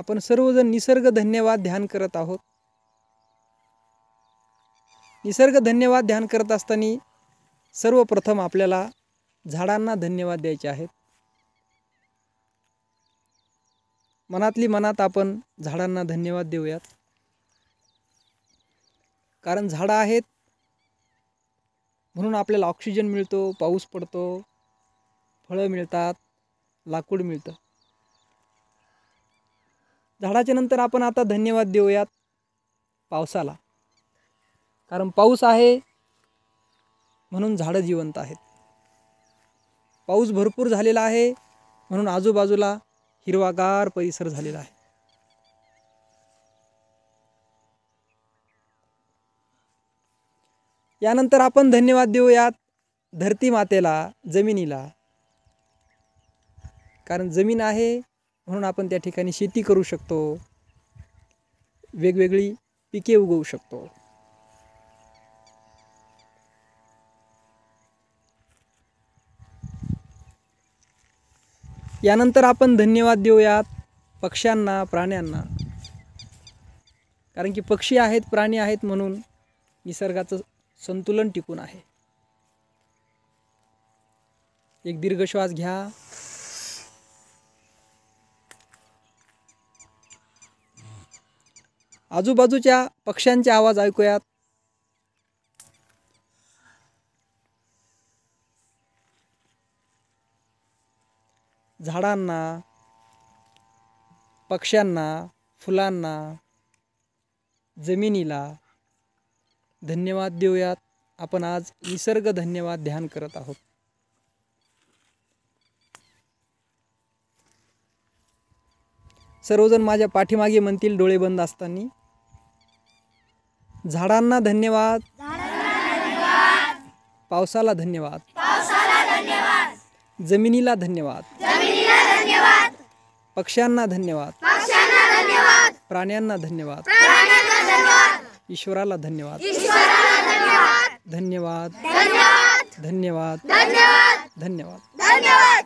आपण सर्वजण निसर्ग धन्यवाद ध्यान करत आहोत निसर्ग धन्यवाद ध्यान करत असताना सर्वप्रथम आपल्याला झाडांना धन्यवाद द्यायचे आहेत मनातली मनात आपण झाडांना धन्यवाद देऊयात कारण झाडं आहेत म्हणून आपल्याला ऑक्सिजन मिळतो पाऊस पडतो फळं मिळतात लाकूड मिळतं झाडाच्या नंतर आपण आता धन्यवाद देऊयात पावसाला कारण पाऊस आहे म्हणून झाडं जिवंत आहेत पाऊस भरपूर झालेला आहे म्हणून आजूबाजूला हिरवागार परिसर झालेला आहे यानंतर आपण धन्यवाद देऊयात धरती मातेला जमिनीला कारण जमीन आहे म्हणून आपण त्या ठिकाणी शेती करू शकतो वेगवेगळी पिके उगवू शकतो यानंतर आपण धन्यवाद देऊयात पक्ष्यांना प्राण्यांना कारण की पक्षी आहेत प्राणी आहेत म्हणून निसर्गाचं संतुलन टिकून आहे एक दीर्घ श्वास घ्या आजूबाजूच्या पक्ष्यांचे आवाज ऐकूयात झाडांना पक्ष्यांना फुलांना जमिनीला धन्यवाद देऊयात आपण आज निसर्ग धन्यवाद ध्यान करत आहोत सर्वजण माझ्या पाठीमागे म्हणतील डोळे बंद असताना झाडांना धन्यवाद पावसाला धन्यवाद जमिनीला धन्यवाद पक्ष्यांना धन्यवाद प्राण्यांना धन्यवाद ईश्वराला धन्यवाद धन्यवाद धन्यवाद धन्यवाद धन्यवाद